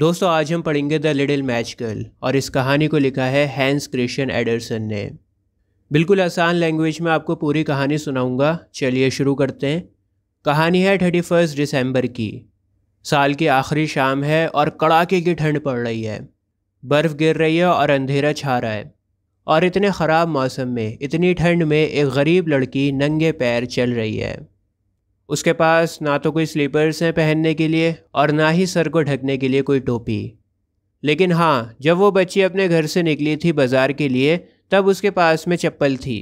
दोस्तों आज हम पढ़ेंगे द लिटिल मैच गर्ल और इस कहानी को लिखा है हैंस क्रिश्चियन एडरसन ने बिल्कुल आसान लैंग्वेज में आपको पूरी कहानी सुनाऊंगा चलिए शुरू करते हैं कहानी है थर्टी फर्स्ट दिसंबर की साल की आखिरी शाम है और कड़ाके की ठंड पड़ रही है बर्फ़ गिर रही है और अंधेरा छा रहा है और इतने ख़राब मौसम में इतनी ठंड में एक गरीब लड़की नंगे पैर चल रही है उसके पास ना तो कोई स्लीपर्स हैं पहनने के लिए और ना ही सर को ढकने के लिए कोई टोपी लेकिन हाँ जब वो बच्ची अपने घर से निकली थी बाज़ार के लिए तब उसके पास में चप्पल थी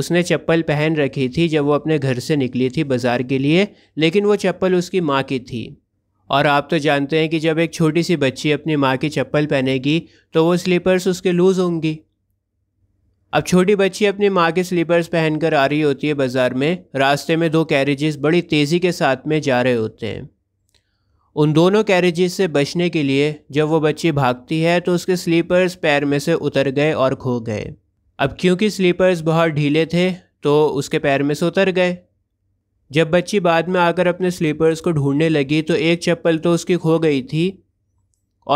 उसने चप्पल पहन रखी थी जब वो अपने घर से निकली थी बाज़ार के लिए लेकिन वो चप्पल उसकी माँ की थी और आप तो जानते हैं कि जब एक छोटी सी बच्ची अपनी माँ की चप्पल पहनेगी तो वो स्लीपर्स उसके लूज़ होंगी अब छोटी बच्ची अपनी माँ के स्लीपर्स पहनकर आ रही होती है बाज़ार में रास्ते में दो कैरेजेस बड़ी तेज़ी के साथ में जा रहे होते हैं उन दोनों कैरेजेस से बचने के लिए जब वो बच्ची भागती है तो उसके स्लीपर्स पैर में से उतर गए और खो गए अब क्योंकि स्लीपर्स बहुत ढीले थे तो उसके पैर में से उतर गए जब बच्ची बाद में आकर अपने स्लीपर्स को ढूंढने लगी तो एक चप्पल तो उसकी खो गई थी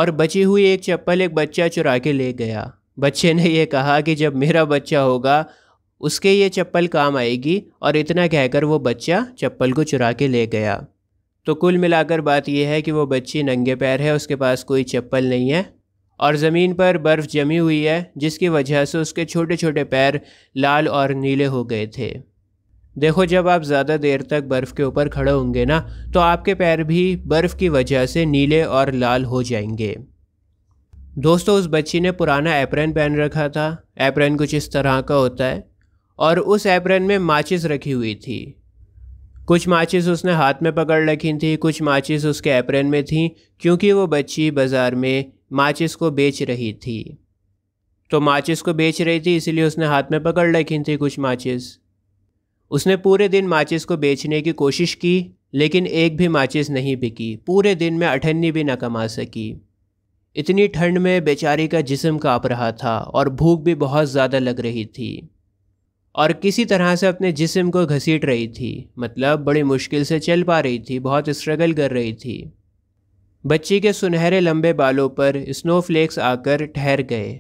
और बची हुई एक चप्पल एक बच्चा चुरा के ले गया बच्चे ने यह कहा कि जब मेरा बच्चा होगा उसके ये चप्पल काम आएगी और इतना कहकर वो बच्चा चप्पल को चुरा के ले गया तो कुल मिलाकर बात यह है कि वो बच्ची नंगे पैर है उसके पास कोई चप्पल नहीं है और ज़मीन पर बर्फ़ जमी हुई है जिसकी वजह से उसके छोटे छोटे पैर लाल और नीले हो गए थे देखो जब आप ज़्यादा देर तक बर्फ़ के ऊपर खड़े होंगे ना तो आपके पैर भी बर्फ़ की वजह से नीले और लाल हो जाएंगे दोस्तों उस बच्ची ने पुराना एप्रन पहन रखा था एप्रन कुछ इस तरह का होता है और उस एप्रन में माचिस रखी हुई थी कुछ माचिस उसने हाथ में पकड़ रखी थी कुछ माचिस उसके एप्रन में थी क्योंकि वो बच्ची बाज़ार में माचिस को बेच रही थी तो माचिस को बेच रही थी इसीलिए उसने हाथ में पकड़ रखी थी कुछ माचिस उसने पूरे दिन माचिस को बेचने की कोशिश की लेकिन एक भी माचिस नहीं बिकी पूरे दिन में अठन्नी भी ना कमा सकी इतनी ठंड में बेचारी का जिसम काँप रहा था और भूख भी बहुत ज़्यादा लग रही थी और किसी तरह से अपने जिसम को घसीट रही थी मतलब बड़ी मुश्किल से चल पा रही थी बहुत स्ट्रगल कर रही थी बच्ची के सुनहरे लंबे बालों पर स्नोफ्लेक्स आकर ठहर गए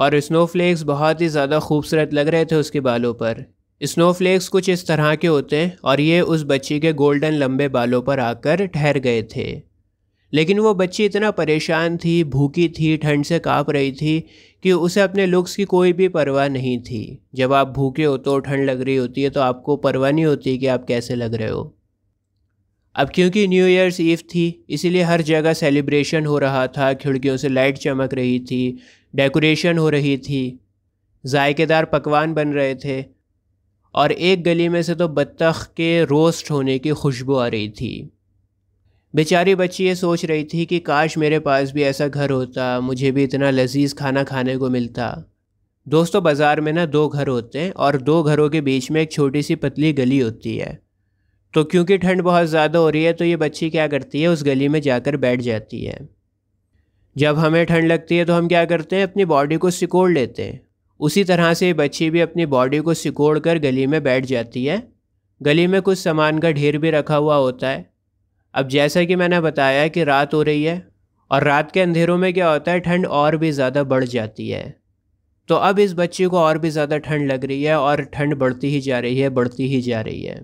और स्नोफ्लेक्स बहुत ही ज़्यादा खूबसूरत लग रहे थे उसके बालों पर स्नोफ्लेक्स कुछ इस तरह के होते हैं और ये उस बच्ची के गोल्डन लंबे बालों पर आकर ठहर गए थे लेकिन वो बच्ची इतना परेशान थी भूखी थी ठंड से काँप रही थी कि उसे अपने लुक्स की कोई भी परवाह नहीं थी जब आप भूखे हो तो ठंड लग रही होती है तो आपको परवाह नहीं होती कि आप कैसे लग रहे हो अब क्योंकि न्यू ईयर्स ईव थी इसीलिए हर जगह सेलिब्रेशन हो रहा था खिड़कियों से लाइट चमक रही थी डेकोरेशन हो रही थी जायकेदार पकवान बन रहे थे और एक गली में से तो बत्तख के रोस्ट होने की खुशबू आ रही थी बेचारी बच्ची ये सोच रही थी कि काश मेरे पास भी ऐसा घर होता मुझे भी इतना लजीज खाना खाने को मिलता दोस्तों बाज़ार में ना दो घर होते हैं और दो घरों के बीच में एक छोटी सी पतली गली होती है तो क्योंकि ठंड बहुत ज़्यादा हो रही है तो ये बच्ची क्या करती है उस गली में जाकर बैठ जाती है जब हमें ठंड लगती है तो हम क्या करते हैं अपनी बॉडी को सिकोड़ लेते हैं उसी तरह से ये बच्ची भी अपनी बॉडी को सिकोड़ कर गली में बैठ जाती है गली में कुछ सामान का ढेर भी रखा हुआ होता है अब जैसा कि मैंने बताया कि रात हो रही है और रात के अंधेरों में क्या होता है ठंड और भी ज़्यादा बढ़ जाती है तो अब इस बच्ची को और भी ज़्यादा ठंड लग रही है और ठंड बढ़ती ही जा रही है बढ़ती ही जा रही है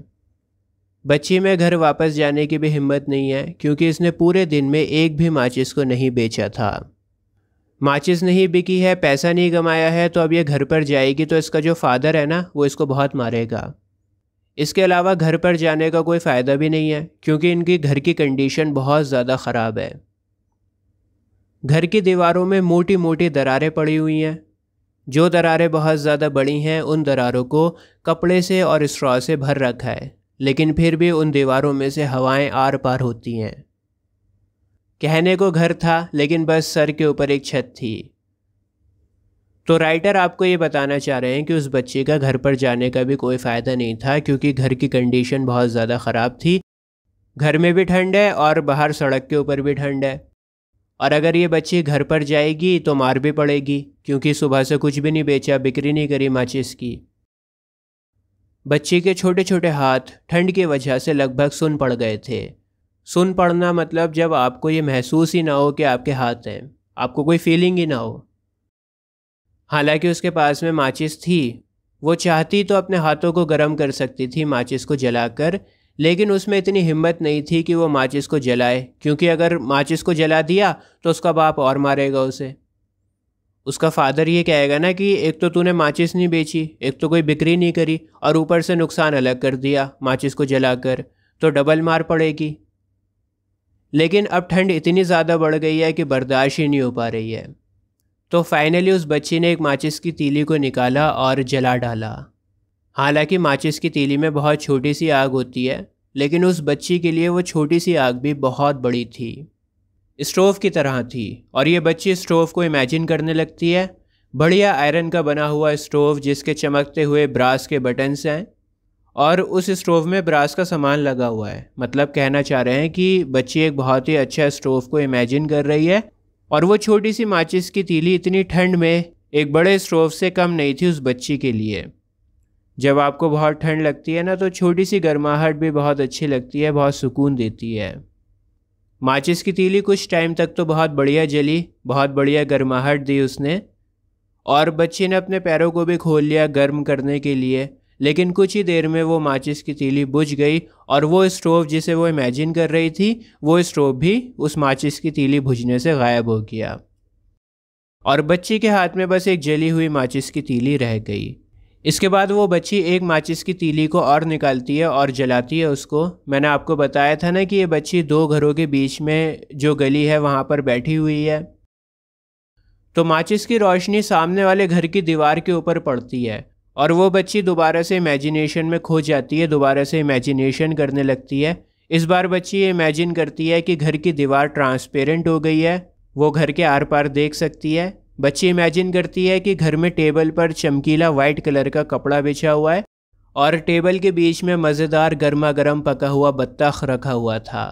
बच्ची में घर वापस जाने की भी हिम्मत नहीं है क्योंकि इसने पूरे दिन में एक भी माचिस को नहीं बेचा था माचिस नहीं बिकी है पैसा नहीं कमाया है तो अब ये घर पर जाएगी तो इसका जो फादर है ना वो इसको बहुत मारेगा इसके अलावा घर पर जाने का कोई फ़ायदा भी नहीं है क्योंकि इनकी घर की कंडीशन बहुत ज़्यादा ख़राब है घर की दीवारों में मोटी मोटी दरारें पड़ी हुई हैं जो दरारें बहुत ज़्यादा बड़ी हैं उन दरारों को कपड़े से और स्ट्रॉ से भर रखा है लेकिन फिर भी उन दीवारों में से हवाएं आर पार होती हैं कहने को घर था लेकिन बस सर के ऊपर एक छत थी तो राइटर आपको ये बताना चाह रहे हैं कि उस बच्चे का घर पर जाने का भी कोई फ़ायदा नहीं था क्योंकि घर की कंडीशन बहुत ज़्यादा ख़राब थी घर में भी ठंड है और बाहर सड़क के ऊपर भी ठंड है और अगर ये बच्ची घर पर जाएगी तो मार भी पड़ेगी क्योंकि सुबह से कुछ भी नहीं बेचा बिक्री नहीं करी माचिस की बच्चे के छोटे छोटे हाथ ठंड की वजह से लगभग सुन पड़ गए थे सुन पड़ना मतलब जब आपको ये महसूस ही ना हो कि आपके हाथ हैं आपको कोई फीलिंग ही ना हो हालांकि उसके पास में माचिस थी वो चाहती तो अपने हाथों को गर्म कर सकती थी माचिस को जलाकर लेकिन उसमें इतनी हिम्मत नहीं थी कि वो माचिस को जलाए क्योंकि अगर माचिस को जला दिया तो उसका बाप और मारेगा उसे उसका फादर ये कहेगा ना कि एक तो तूने माचिस नहीं बेची एक तो कोई बिक्री नहीं करी और ऊपर से नुकसान अलग कर दिया माचिस को जलाकर तो डबल मार पड़ेगी लेकिन अब ठंड इतनी ज़्यादा बढ़ गई है कि बर्दाश्त ही नहीं हो पा रही है तो फाइनली उस बच्ची ने एक माचिस की तीली को निकाला और जला डाला हालांकि माचिस की तीली में बहुत छोटी सी आग होती है लेकिन उस बच्ची के लिए वो छोटी सी आग भी बहुत बड़ी थी स्टोव की तरह थी और ये बच्ची स्टोव को इमेजिन करने लगती है बढ़िया आयरन का बना हुआ स्टोव जिसके चमकते हुए ब्रास के बटन्स हैं और उस स्टोव में ब्रास का सामान लगा हुआ है मतलब कहना चाह रहे हैं कि बच्ची एक बहुत ही अच्छा स्टोव को इमेजिन कर रही है और वो छोटी सी माचिस की तीली इतनी ठंड में एक बड़े स्टोव से कम नहीं थी उस बच्ची के लिए जब आपको बहुत ठंड लगती है ना तो छोटी सी गर्माहट भी बहुत अच्छी लगती है बहुत सुकून देती है माचिस की तीली कुछ टाइम तक तो बहुत बढ़िया जली बहुत बढ़िया गर्माहट दी उसने और बच्ची ने अपने पैरों को भी खोल लिया गर्म करने के लिए लेकिन कुछ ही देर में वो माचिस की तीली बुझ गई और वो स्टोव जिसे वो इमेजिन कर रही थी वो स्टोव भी उस माचिस की तीली बुझने से गायब हो गया और बच्ची के हाथ में बस एक जली हुई माचिस की तीली रह गई इसके बाद वो बच्ची एक माचिस की तीली को और निकालती है और जलाती है उसको मैंने आपको बताया था ना कि ये बच्ची दो घरों के बीच में जो गली है वहाँ पर बैठी हुई है तो माचिस की रोशनी सामने वाले घर की दीवार के ऊपर पड़ती है और वो बच्ची दोबारा से इमेजिनेशन में खो जाती है दोबारा से इमेजिनेशन करने लगती है इस बार बच्ची ये इमेजिन करती है कि घर की दीवार ट्रांसपेरेंट हो गई है वो घर के आर पार देख सकती है बच्ची इमेजिन करती है कि घर में टेबल पर चमकीला वाइट कलर का कपड़ा बिछा हुआ है और टेबल के बीच में मज़ेदार गर्मा गर्म पका हुआ बत्तख रखा हुआ था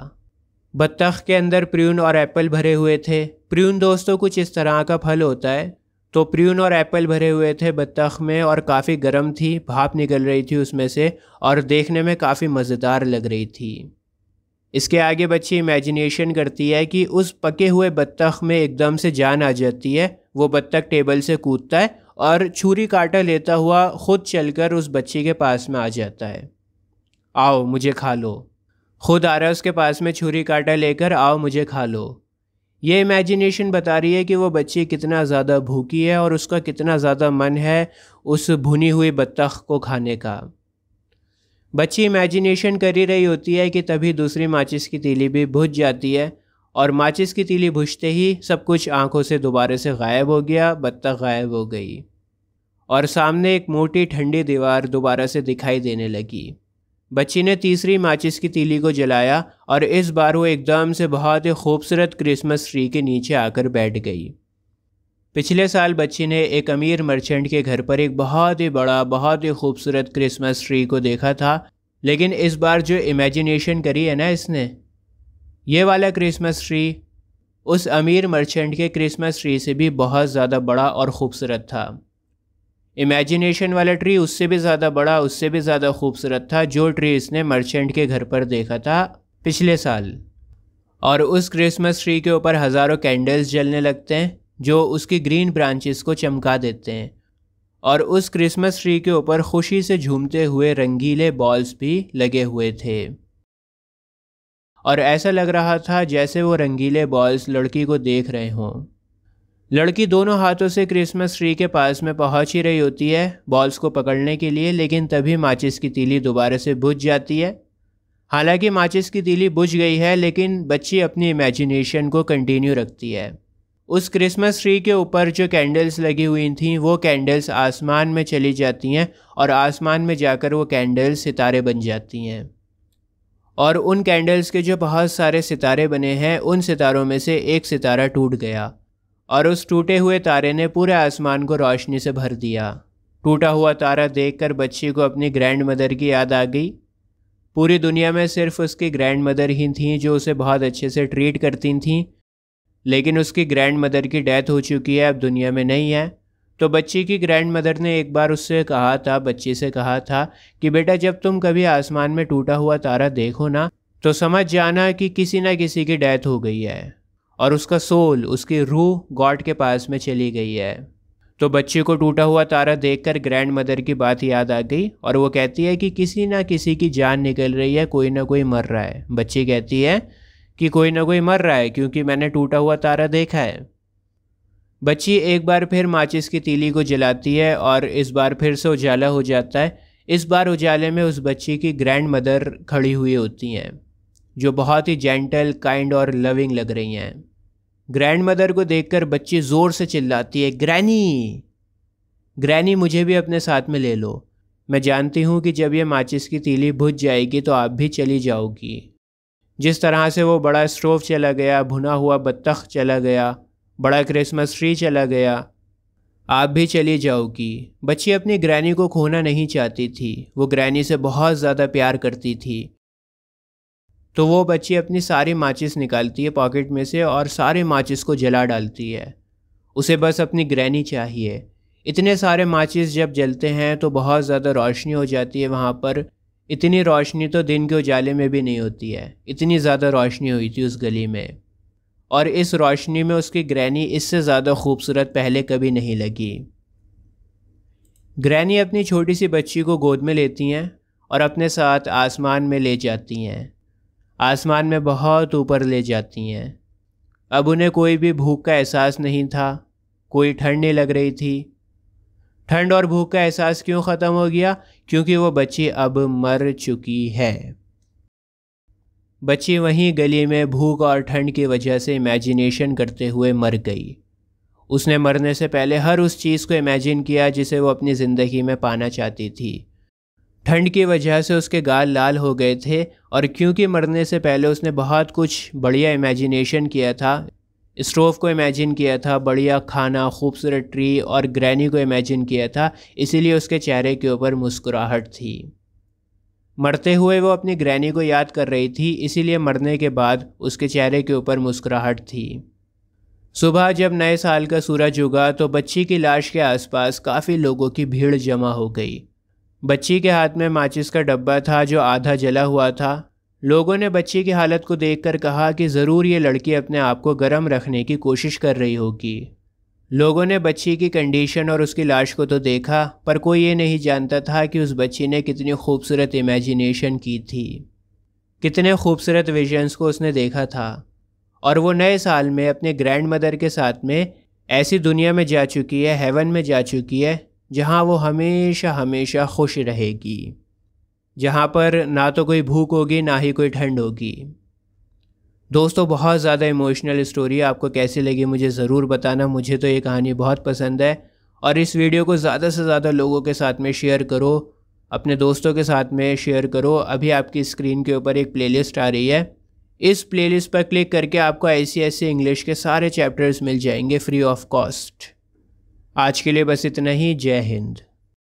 बत्तख के अंदर प्रून और एप्पल भरे हुए थे प्रून दोस्तों कुछ इस तरह का फल होता है तो प्रून और एप्पल भरे हुए थे बत्तख में और काफ़ी गर्म थी भाप निकल रही थी उसमें से और देखने में काफ़ी मज़ेदार लग रही थी इसके आगे बच्ची इमेजिनेशन करती है कि उस पके हुए बत्तख में एकदम से जान आ जाती है वो बत्तख टेबल से कूदता है और छुरी काटा लेता हुआ खुद चलकर उस बच्ची के पास में आ जाता है आओ मुझे खा लो खुद आ रहा है उसके पास में छुरी काटा लेकर आओ मुझे खा लो ये इमेजिनेशन बता रही है कि वो बच्ची कितना ज़्यादा भूखी है और उसका कितना ज़्यादा मन है उस भुनी हुई बत्तख को खाने का बच्ची इमेजिनेशन कर ही रही होती है कि तभी दूसरी माचिस की तीली भी भुज जाती है और माचिस की तीली भुजते ही सब कुछ आंखों से दोबारा से गायब हो गया बत्तख गायब हो गई और सामने एक मोटी ठंडी दीवार दोबारा से दिखाई देने लगी बच्ची ने तीसरी माचिस की तीली को जलाया और इस बार वो एकदम से बहुत ही खूबसूरत क्रिसमस ट्री के नीचे आकर बैठ गई पिछले साल बच्ची ने एक अमीर मर्चेंट के घर पर एक बहुत ही बड़ा बहुत ही खूबसूरत क्रिसमस ट्री को देखा था लेकिन इस बार जो इमेजिनेशन करी है ना इसने ये वाला क्रिसमस ट्री उस अमीर मर्चेंट के क्रिसमस ट्री से भी बहुत ज़्यादा बड़ा और ख़ूबसूरत था इमेजिनेशन वाला ट्री उससे भी ज़्यादा बड़ा उससे भी ज़्यादा खूबसूरत था जो ट्री इसने मर्चेंट के घर पर देखा था पिछले साल और उस क्रिसमस ट्री के ऊपर हज़ारों कैंडल्स जलने लगते हैं जो उसकी ग्रीन ब्रांचेस को चमका देते हैं और उस क्रिसमस ट्री के ऊपर खुशी से झूमते हुए रंगीले बॉल्स भी लगे हुए थे और ऐसा लग रहा था जैसे वो रंगीले बॉल्स लड़की को देख रहे हों लड़की दोनों हाथों से क्रिसमस ट्री के पास में पहुंच ही रही होती है बॉल्स को पकड़ने के लिए लेकिन तभी माचिस की तीली दोबारा से बुझ जाती है हालांकि माचिस की तीली बुझ गई है लेकिन बच्ची अपनी इमेजिनेशन को कंटिन्यू रखती है उस क्रिसमस ट्री के ऊपर जो कैंडल्स लगी हुई थी वो कैंडल्स आसमान में चली जाती हैं और आसमान में जाकर वो कैंडल्स सितारे बन जाती हैं और उन कैंडल्स के जो बहुत सारे सितारे बने हैं उन सितारों में से एक सितारा टूट गया और उस टूटे हुए तारे ने पूरे आसमान को रोशनी से भर दिया टूटा हुआ तारा देखकर बच्ची को अपनी ग्रैंड मदर की याद आ गई पूरी दुनिया में सिर्फ उसकी ग्रैंड मदर ही थी जो उसे बहुत अच्छे से ट्रीट करती थीं लेकिन उसकी ग्रैंड मदर की डेथ हो चुकी है अब दुनिया में नहीं है तो बच्ची की ग्रैंड मदर ने एक बार उससे कहा था बच्ची से कहा था कि बेटा जब तुम कभी आसमान में टूटा हुआ तारा देखो ना तो समझ जाना कि किसी ना किसी की डेथ हो गई है और उसका सोल उसकी रूह गॉड के पास में चली गई है तो बच्चे को टूटा हुआ तारा देखकर ग्रैंड मदर की बात याद आ गई और वो कहती है कि किसी ना किसी की जान निकल रही है कोई ना कोई मर रहा है बच्ची कहती है कि कोई ना कोई मर रहा है क्योंकि मैंने टूटा हुआ तारा देखा है बच्ची एक बार फिर माचिस की तीली को जलाती है और इस बार फिर से उजाला हो जाता है इस बार उजाले में उस बच्ची की ग्रैंड मदर खड़ी हुई होती हैं जो बहुत ही जेंटल काइंड और लविंग लग रही हैं ग्रैंड मदर को देखकर बच्ची ज़ोर से चिल्लाती है ग्रैनी ग्रैनी मुझे भी अपने साथ में ले लो मैं जानती हूँ कि जब यह माचिस की तीली भुज जाएगी तो आप भी चली जाओगी जिस तरह से वो बड़ा स्टोव चला गया भुना हुआ बत्तख चला गया बड़ा क्रिसमस ट्री चला गया आप भी चली जाओगी बच्ची अपनी ग्रैनी को खोना नहीं चाहती थी वो ग्रैनी से बहुत ज़्यादा प्यार करती थी तो वो बच्ची अपनी सारी माचिस निकालती है पॉकेट में से और सारे माचिस को जला डालती है उसे बस अपनी ग्रैनी चाहिए इतने सारे माचिस जब जलते हैं तो बहुत ज़्यादा रोशनी हो जाती है वहाँ पर इतनी रोशनी तो दिन के उजाले में भी नहीं होती है इतनी ज़्यादा रोशनी हुई थी उस गली में और इस रोशनी में उसकी ग्रैनी इससे ज़्यादा खूबसूरत पहले कभी नहीं लगी ग्रैनी अपनी छोटी सी बच्ची को गोद में लेती हैं और अपने साथ आसमान में ले जाती हैं आसमान में बहुत ऊपर ले जाती हैं अब उन्हें कोई भी भूख का एहसास नहीं था कोई ठंड नहीं लग रही थी ठंड और भूख का एहसास क्यों ख़त्म हो गया क्योंकि वो बच्ची अब मर चुकी है बच्ची वहीं गली में भूख और ठंड की वजह से इमेजिनेशन करते हुए मर गई उसने मरने से पहले हर उस चीज़ को इमेजिन किया जिसे वो अपनी ज़िंदगी में पाना चाहती थी ठंड की वजह से उसके गाल लाल हो गए थे और क्योंकि मरने से पहले उसने बहुत कुछ बढ़िया इमेजिनेशन किया था स्टोव को इमेजिन किया था बढ़िया खाना खूबसूरत ट्री और ग्रैनी को इमेजिन किया था इसीलिए उसके चेहरे के ऊपर मुस्कुराहट थी मरते हुए वो अपनी ग्रैनी को याद कर रही थी इसीलिए मरने के बाद उसके चेहरे के ऊपर मुस्कुराहट थी सुबह जब नए साल का सूरज उगा तो बच्ची की लाश के आसपास काफ़ी लोगों की भीड़ जमा हो गई बच्ची के हाथ में माचिस का डब्बा था जो आधा जला हुआ था लोगों ने बच्ची की हालत को देखकर कहा कि ज़रूर ये लड़की अपने आप को गर्म रखने की कोशिश कर रही होगी लोगों ने बच्ची की कंडीशन और उसकी लाश को तो देखा पर कोई ये नहीं जानता था कि उस बच्ची ने कितनी खूबसूरत इमेजिनेशन की थी कितने खूबसूरत विजन्स को उसने देखा था और वो नए साल में अपने ग्रैंड मदर के साथ में ऐसी दुनिया में जा चुकी है हेवन में जा चुकी है जहाँ वो हमेशा हमेशा खुश रहेगी जहाँ पर ना तो कोई भूख होगी ना ही कोई ठंड होगी दोस्तों बहुत ज़्यादा इमोशनल स्टोरी आपको कैसी लगी मुझे ज़रूर बताना मुझे तो ये कहानी बहुत पसंद है और इस वीडियो को ज़्यादा से ज़्यादा लोगों के साथ में शेयर करो अपने दोस्तों के साथ में शेयर करो अभी आपकी स्क्रीन के ऊपर एक प्लेलिस्ट आ रही है इस प्लेलिस्ट पर क्लिक करके आपको ऐसी ऐसी इंग्लिश के सारे चैप्टर्स मिल जाएंगे फ्री ऑफ कॉस्ट आज के लिए बस इतना ही जय हिंद